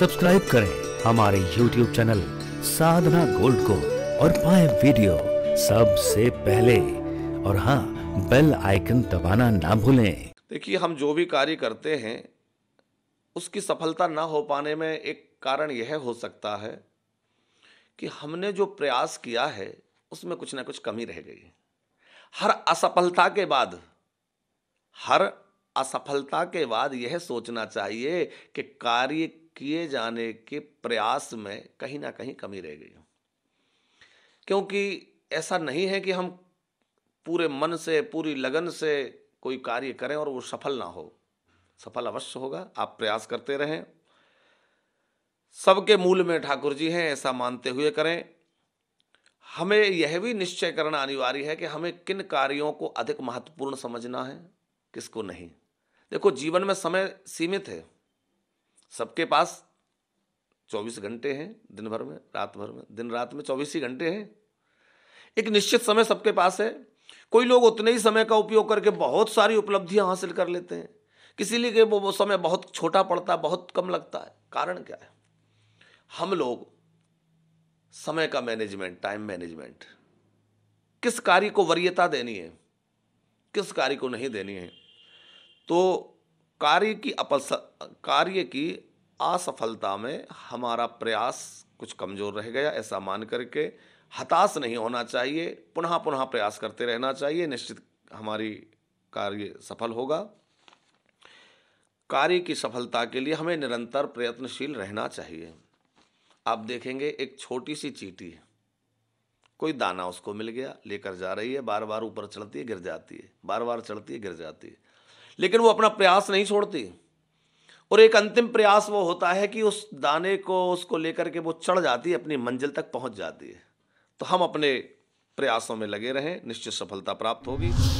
subscribe करें हमारे YouTube channel साधना gold को और पाए वीडियो सबसे पहले और हाँ बेल आइकन दबाना ना भूलें देखिए हम जो भी कार्य करते हैं उसकी सफलता ना हो पाने में एक कारण यह हो सकता है कि हमने जो प्रयास किया है उसमें कुछ ना कुछ कमी रह गई हर असफलता के बाद हर असफलता के बाद यह सोचना चाहिए कि कार्य किए जाने के प्रयास में कहीं ना कहीं कमी रह गई हो क्योंकि ऐसा नहीं है कि हम पूरे मन से पूरी लगन से कोई कार्य करें और वो सफल ना हो सफल अवश्य होगा आप प्रयास करते रहें सबके मूल में ठाकुर जी हैं ऐसा मानते हुए करें हमें यह भी निश्चय करना अनिवार्य है कि हमें किन कार्यों को अधिक महत्वपूर्ण समझना है किसको नहीं देखो जीवन में समय सीमित है सबके पास चौबीस घंटे हैं दिन भर में रात भर में दिन रात में चौबीस ही घंटे हैं एक निश्चित समय सबके पास है कोई लोग उतने ही समय का उपयोग करके बहुत सारी उपलब्धियां हासिल कर लेते हैं किसी लिए वो वो समय बहुत छोटा पड़ता है बहुत कम लगता है कारण क्या है हम लोग समय का मैनेजमेंट टाइम मैनेजमेंट किस कार्य को वरीयता देनी है किस कार्य को नहीं देनी है तो कार्य की अपस कार्य की असफलता में हमारा प्रयास कुछ कमज़ोर रह गया ऐसा मान करके हताश नहीं होना चाहिए पुनः पुनः प्रयास करते रहना चाहिए निश्चित हमारी कार्य सफल होगा कार्य की सफलता के लिए हमें निरंतर प्रयत्नशील रहना चाहिए आप देखेंगे एक छोटी सी चीटी है कोई दाना उसको मिल गया लेकर जा रही है बार बार ऊपर चढ़ती है गिर जाती है बार बार चढ़ती है गिर जाती है लेकिन वो अपना प्रयास नहीं छोड़ती और एक अंतिम प्रयास वो होता है कि उस दाने को उसको लेकर के वो चढ़ जाती है अपनी मंजिल तक पहुंच जाती है तो हम अपने प्रयासों में लगे रहें निश्चित सफलता प्राप्त होगी